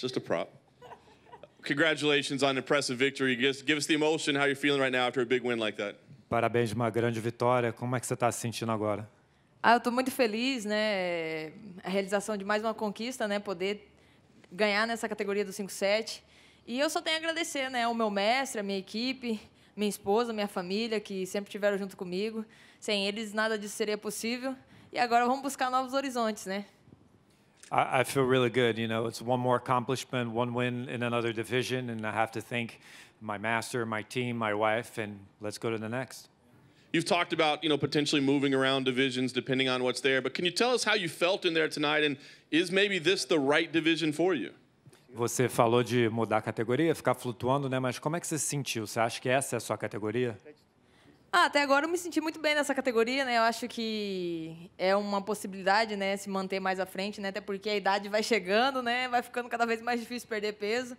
just a prop. Congratulations on an impressive victory. Give, give us the emotion, how you're feeling right now after a big win like that. Parabéns de uma grande vitória. Como é que você está se sentindo agora? Ah, eu estou muito feliz, né? É a realização de mais uma conquista, né? Poder ganhar nessa categoria do 5-7. E eu só tenho a agradecer, né? O meu mestre, a minha equipe, minha esposa, minha família, que sempre estiveram junto comigo. Sem eles, nada disso seria possível. E agora vamos buscar novos horizontes, né? I, I feel really good. You know, it's one more accomplishment, one win in another division, and I have to thank my master, my team, my wife, and let's go to the next. You've talked about you know potentially moving around divisions depending on what's there, but can you tell us how you felt in there tonight, and is maybe this the right division for you? Você falou de mudar a categoria, ficar flutuando, né? Mas como é que você se sentiu? Você acha que essa é a sua categoria? Ah, até agora eu me senti muito bem nessa categoria, né? Eu acho que é uma possibilidade, né? Se manter mais à frente, né? Até porque a idade vai chegando, né? Vai ficando cada vez mais difícil perder peso.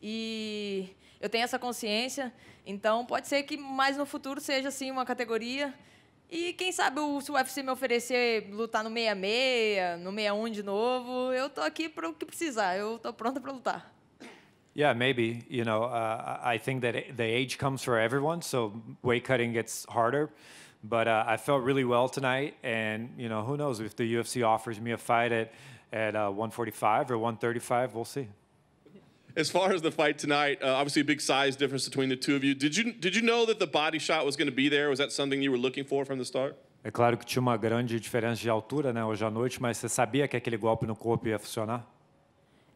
E eu tenho essa consciência. Então, pode ser que mais no futuro seja, assim, uma categoria. E quem sabe se o UFC me oferecer lutar no 66, no 61 de novo, eu tô aqui para o que precisar. Eu tô pronta para lutar. Yeah, maybe. You know, uh, I think that the age comes for everyone, so weight cutting gets harder. But uh, I felt really well tonight, and you know, who knows if the UFC offers me a fight at at uh, 145 or 135, we'll see. As far as the fight tonight, uh, obviously a big size difference between the two of you. Did you did you know that the body shot was going to be there? Was that something you were looking for from the start? É claro que tinha uma grande diferença de altura, né, hoje à noite, mas você sabia que aquele golpe no corpo ia funcionar?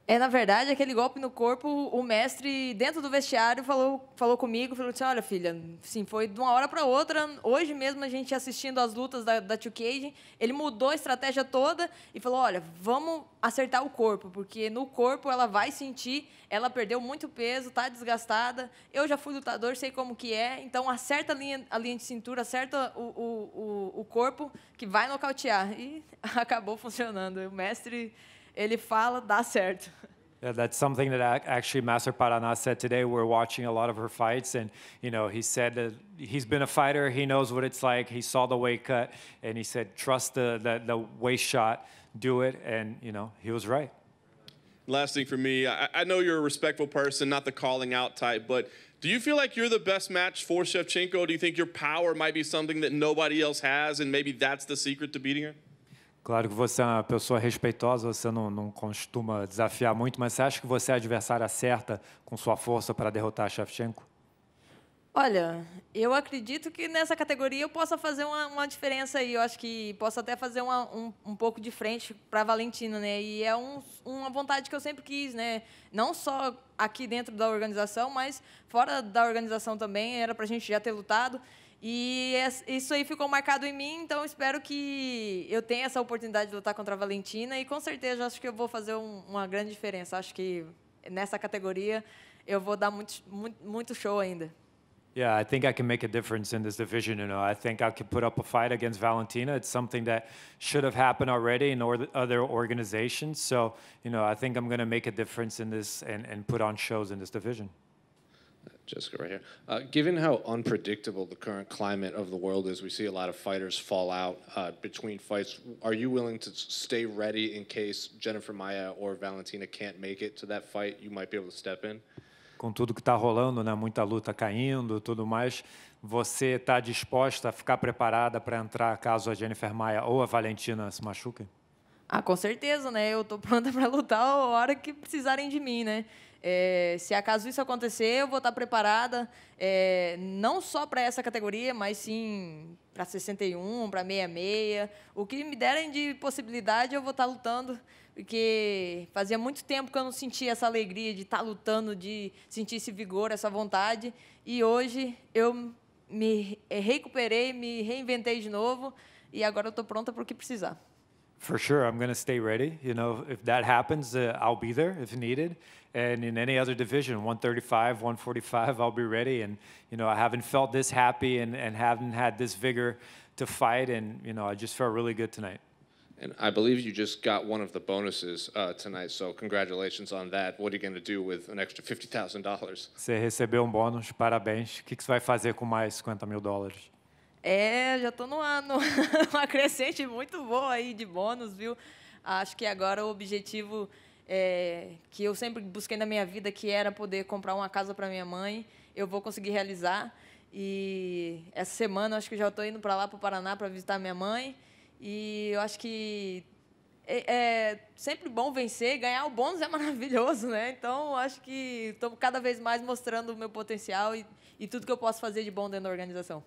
É, na verdade, aquele golpe no corpo, o mestre, dentro do vestiário, falou, falou comigo, falou assim, olha, filha, sim, foi de uma hora para outra, hoje mesmo a gente assistindo as lutas da, da Tio Cage, ele mudou a estratégia toda e falou, olha, vamos acertar o corpo, porque no corpo ela vai sentir, ela perdeu muito peso, tá desgastada, eu já fui lutador, sei como que é, então acerta a linha, a linha de cintura, acerta o, o, o, o corpo, que vai nocautear. E acabou funcionando, o mestre... ele fala, dá certo. Yeah, that's something that actually Master Paraná said today. We're watching a lot of her fights, and you know, he said that he's been a fighter. He knows what it's like. He saw the weight cut, and he said, "Trust the the, the waist shot, do it." And you know, he was right. Last thing for me, I, I know you're a respectful person, not the calling out type, but do you feel like you're the best match for Shevchenko? Do you think your power might be something that nobody else has, and maybe that's the secret to beating her? Claro que você é uma pessoa respeitosa, você não, não costuma desafiar muito, mas você acha que você é a adversária certa com sua força para derrotar a Shevchenko? Olha, eu acredito que nessa categoria eu possa fazer uma, uma diferença aí. Eu acho que posso até fazer uma, um, um pouco de frente para a Valentina, né? E é um, uma vontade que eu sempre quis, né? Não só aqui dentro da organização, mas fora da organização também. Era para a gente já ter lutado. E isso aí ficou marcado em mim, então espero que eu tenha essa oportunidade de lutar contra a Valentina e com certeza acho que eu vou fazer um, uma grande diferença. Acho que nessa categoria eu vou dar muito, muito, muito show ainda. Yeah, I think I can make a difference in this division. You know, I think I could put up a fight against Valentina. It's something that should have happened already in or other organizations. So, you know, I think I'm going to make a difference in this and, and put on shows in this division. Jessica right here. Uh, given how unpredictable the current climate of the world is, we see a lot of fighters fall out uh, between fights. Are you willing to stay ready in case Jennifer Maia or Valentina can't make it to that fight? You might be able to step in. Com tudo que está rolando, né? muita luta caindo, tudo mais, você está disposta a ficar preparada para entrar caso a Jennifer Maia ou a Valentina se machuquem? Ah, com certeza, né? Eu estou pronta para lutar a hora que precisarem de mim, né? É, se acaso isso acontecer, eu vou estar preparada é, não só para essa categoria, mas sim para 61, para 66. O que me derem de possibilidade, eu vou estar lutando, porque fazia muito tempo que eu não sentia essa alegria de estar lutando, de sentir esse vigor, essa vontade. E hoje eu me recuperei, me reinventei de novo, e agora eu estou pronta para o que precisar. For sure, I'm going to stay ready. You know, if that happens, uh, I'll be there if needed and in any other division, 135, 145, I'll be ready. And, you know, I haven't felt this happy and, and haven't had this vigor to fight. And, you know, I just felt really good tonight. And I believe you just got one of the bonuses uh, tonight, so congratulations on that. What are you going to do with an extra $50,000? Você recebeu um bônus, parabéns. O que, que você vai fazer com mais 50 mil dólares? É, já estou ano uma crescente muito boa aí de bônus, viu? Acho que agora o objetivo é, que eu sempre busquei na minha vida, que era poder comprar uma casa para minha mãe, eu vou conseguir realizar. E essa semana eu acho que já estou indo para lá, para o Paraná, para visitar minha mãe. E eu acho que é, é, sempre bom vencer, ganhar o bônus é maravilhoso, né? Então, acho que estou cada vez mais mostrando o meu potencial e, e, tudo que eu posso fazer de bom dentro da organização.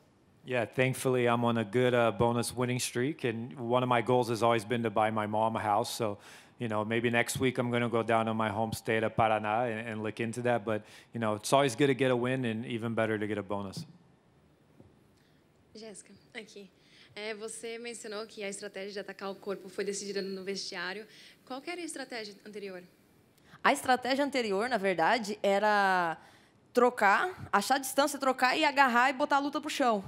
Yeah, thankfully I'm on a good uh, bonus winning streak, and one of my goals has always been to buy my mom a house, so you know, maybe next week I'm going to go down to my home state of Paraná and, and look into that. But, you know, it's always good to get a win and even better to get a bonus. Jéssica, aqui. É, você mencionou que a estratégia de atacar o corpo foi decidida no vestiário. Qual era a estratégia anterior? A estratégia anterior, na verdade, era trocar, achar a distância, trocar e agarrar e botar a luta o chão.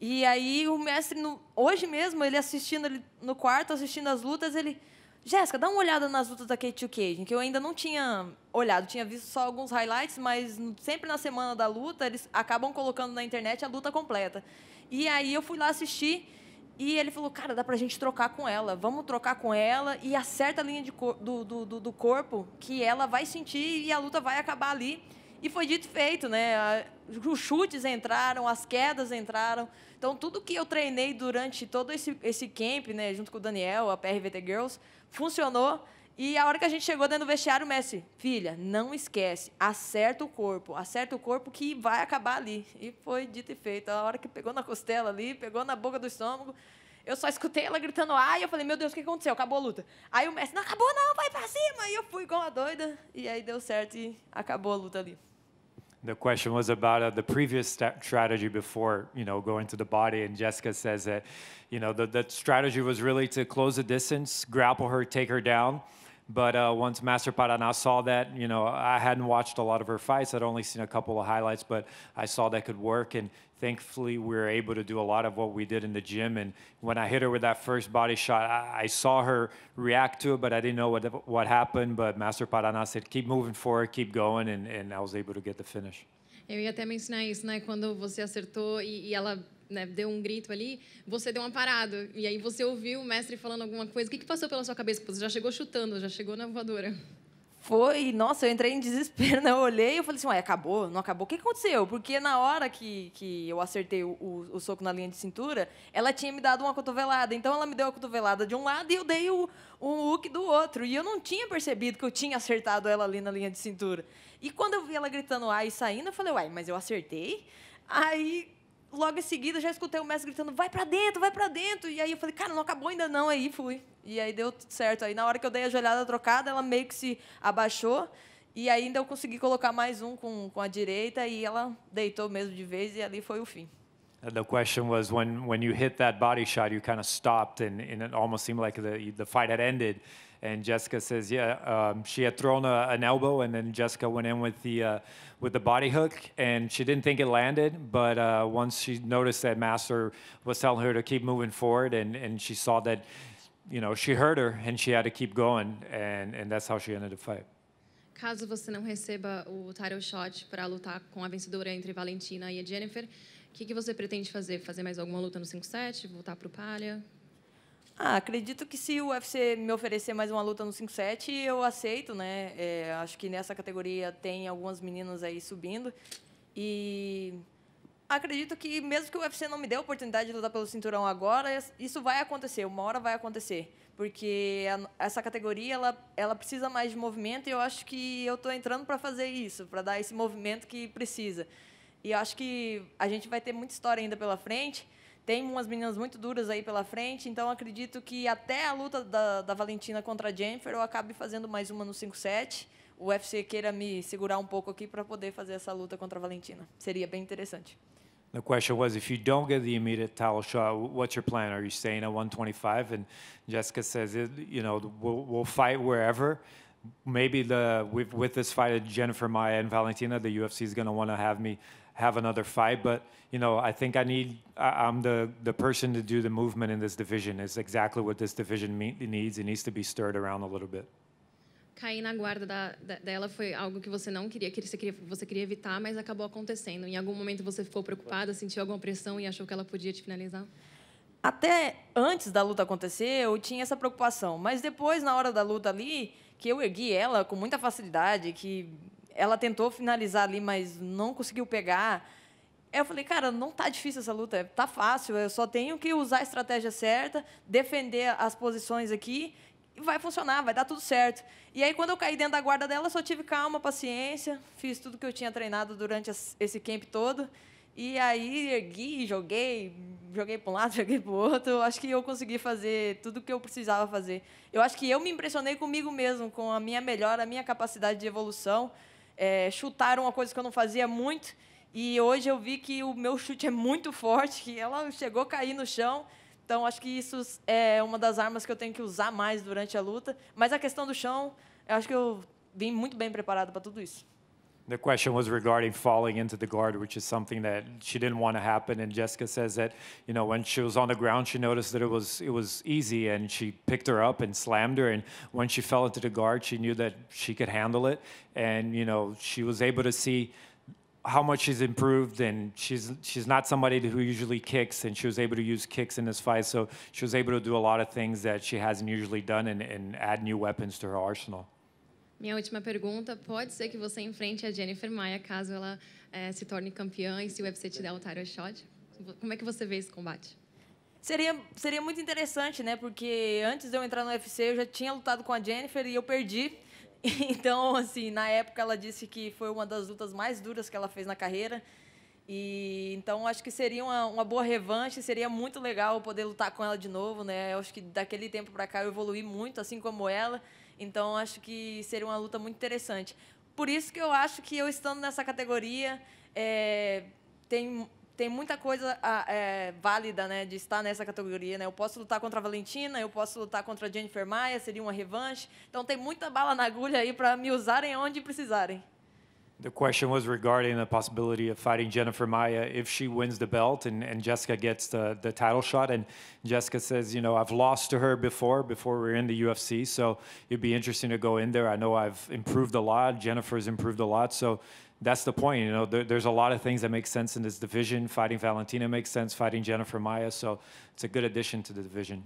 E aí o mestre, no, hoje mesmo, ele assistindo ele, no quarto, assistindo as lutas, ele Jéssica, dá uma olhada nas lutas da Kate Cage, que eu ainda não tinha olhado, tinha visto só alguns highlights, mas sempre na semana da luta eles acabam colocando na internet a luta completa. E aí eu fui lá assistir e ele falou: Cara, dá pra gente trocar com ela, vamos trocar com ela e acerta a linha de do, do, do, do corpo que ela vai sentir e a luta vai acabar ali. E foi dito e feito, né? Os chutes entraram, as quedas entraram. Então, tudo que eu treinei durante todo esse, esse camp, né, junto com o Daniel, a PRVT Girls, funcionou. E a hora que a gente chegou dentro do vestiário, o Messi, filha, não esquece, acerta o corpo, acerta o corpo que vai acabar ali. E foi dito e feito. A hora que pegou na costela ali, pegou na boca do estômago, eu só escutei ela gritando, ai, eu falei, meu Deus, o que aconteceu? Acabou a luta. Aí o Messi, não acabou não, vai pra cima. E eu fui com a doida. E aí deu certo e acabou a luta ali. the question was about uh, the previous strategy before you know going to the body and jessica says that you know the, the strategy was really to close the distance grapple her take her down but uh, once Master Paraná saw that, you know, I hadn't watched a lot of her fights. I'd only seen a couple of highlights, but I saw that could work. And thankfully, we were able to do a lot of what we did in the gym. And when I hit her with that first body shot, I, I saw her react to it, but I didn't know what, what happened. But Master Paraná said, keep moving forward, keep going. And, and I was able to get the finish. Eu ia até mencionar isso, né? Quando você acertou e, e ela né, deu um grito ali, você deu uma parada. E aí você ouviu o mestre falando alguma coisa. O que, que passou pela sua cabeça? Você já chegou chutando, já chegou na voadora. Foi, nossa, eu entrei em desespero, né? Eu olhei e falei assim, ué, acabou? Não acabou? O que aconteceu? Porque na hora que, que eu acertei o, o, o, soco na linha de cintura, ela tinha me dado uma cotovelada. Então ela me deu a cotovelada de um lado e eu dei o, o hook do outro. E eu não tinha percebido que eu tinha acertado ela ali na linha de cintura. E quando eu vi ela gritando ai e saindo, eu falei, uai, mas eu acertei? Aí logo em seguida já escutei o mestre gritando: vai para dentro, vai para dentro. E aí eu falei: cara, não acabou ainda não. Aí fui. E aí deu tudo certo. Aí na hora que eu dei a joelhada trocada, ela meio que se abaixou. E ainda eu consegui colocar mais um com, com a direita e ela deitou mesmo de vez e ali foi o fim. the question was when when you hit that body shot, you kind of stopped and, and it almost seemed like the the fight had ended. and Jessica says, yeah, um, she had thrown a, an elbow, and then Jessica went in with the uh, with the body hook, and she didn't think it landed. But uh, once she noticed that Master was telling her to keep moving forward, and and she saw that, you know, she hurt her, and she had to keep going, and and that's how she ended the fight. Caso você não receba o title shot para lutar com a vencedora entre Valentina e Jennifer, o que, que você pretende fazer? Fazer mais alguma luta no 5-7? Voltar para o Palha? Ah, acredito que se o UFC me oferecer mais uma luta no 5-7, eu aceito, né? É, acho que nessa categoria tem algumas meninas aí subindo. E acredito que, mesmo que o UFC não me dê a oportunidade de lutar pelo cinturão agora, isso vai acontecer, uma hora vai acontecer. Porque a, essa categoria ela, ela precisa mais de movimento e eu acho que eu estou entrando para fazer isso, para dar esse movimento que precisa. E acho que a gente vai ter muita história ainda pela frente tem umas meninas muito duras aí pela frente, então acredito que até a luta da, da Valentina contra a Jennifer eu acabe fazendo mais uma no 5-7. O UFC queira me segurar um pouco aqui para poder fazer essa luta contra a Valentina. Seria bem interessante. The question was, if you don't get the immediate title shot, what's your plan? Are you staying at 125? And Jessica says, you know, we'll, we'll fight wherever. Maybe the with, with this fight, Jennifer Maia and Valentina, the UFC is going to want to have me have another fight. But you know, I think I need. I, am the the person to do the movement in this division. Is exactly what this division needs. It needs to be stirred around a little bit. Cair na guarda da, da, dela foi algo que você não queria, que você queria, você queria evitar, mas acabou acontecendo. Em algum momento você ficou preocupada, sentiu alguma pressão e achou que ela podia te finalizar? Até antes da luta acontecer, eu tinha essa preocupação, mas depois na hora da luta ali, que eu ergui ela com muita facilidade, que ela tentou finalizar ali, mas não conseguiu pegar. Eu falei, cara, não tá difícil essa luta, tá fácil, eu só tenho que usar a estratégia certa, defender as posições aqui e vai funcionar, vai dar tudo certo. E aí, quando eu caí dentro da guarda dela, só tive calma, paciência, fiz tudo que eu tinha treinado durante esse camp todo. E aí, ergui, joguei, joguei para um lado, joguei para o outro. Acho que eu consegui fazer tudo o que eu precisava fazer. Eu acho que eu me impressionei comigo mesmo, com a minha melhora, a minha capacidade de evolução é, chutaram uma coisa que eu não fazia muito. E hoje eu vi que o meu chute é muito forte, que ela chegou a cair no chão. Então, acho que isso é uma das armas que eu tenho que usar mais durante a luta. Mas a questão do chão, eu acho que eu vim muito bem preparado para tudo isso. The question was regarding falling into the guard, which is something that she didn't want to happen. And Jessica says that, you know, when she was on the ground, she noticed that it was it was easy, and she picked her up and slammed her. And when she fell into the guard, she knew that she could handle it, and you know, she was able to see how much she's improved and she's she's not somebody who usually kicks and she was able to use kicks in this fight so she was able to do a lot of things that she hasn't usually done and, and add new weapons to her arsenal Minha última pergunta: pode ser que você enfrente a Jennifer Maia caso ela é, se torne campeã e se o UFC te der o title shot? Como é que você vê esse combate? Seria, seria muito interessante, né? Porque antes de eu entrar no UFC, eu já tinha lutado com a Jennifer e eu perdi. Então, assim, na época ela disse que foi uma das lutas mais duras que ela fez na carreira. E então acho que seria uma, uma boa revanche, seria muito legal poder lutar com ela de novo, né? Eu acho que daquele tempo para cá eu evolui muito, assim como ela. Então, acho que seria uma luta muito interessante. Por isso que eu acho que eu estando nessa categoria é, tem tem muita coisa é, válida né, de estar nessa categoria. Né? Eu posso lutar contra a Valentina, eu posso lutar contra a Jennifer Maia, seria uma revanche. Então, tem muita bala na agulha aí para me usarem onde precisarem. The question was regarding the possibility of fighting Jennifer Maya if she wins the belt and, and Jessica gets the, the title shot. And Jessica says, you know, I've lost to her before, before we are in the UFC. So it'd be interesting to go in there. I know I've improved a lot. Jennifer's improved a lot. So that's the point. You know, there, there's a lot of things that make sense in this division. Fighting Valentina makes sense, fighting Jennifer Maya. So it's a good addition to the division.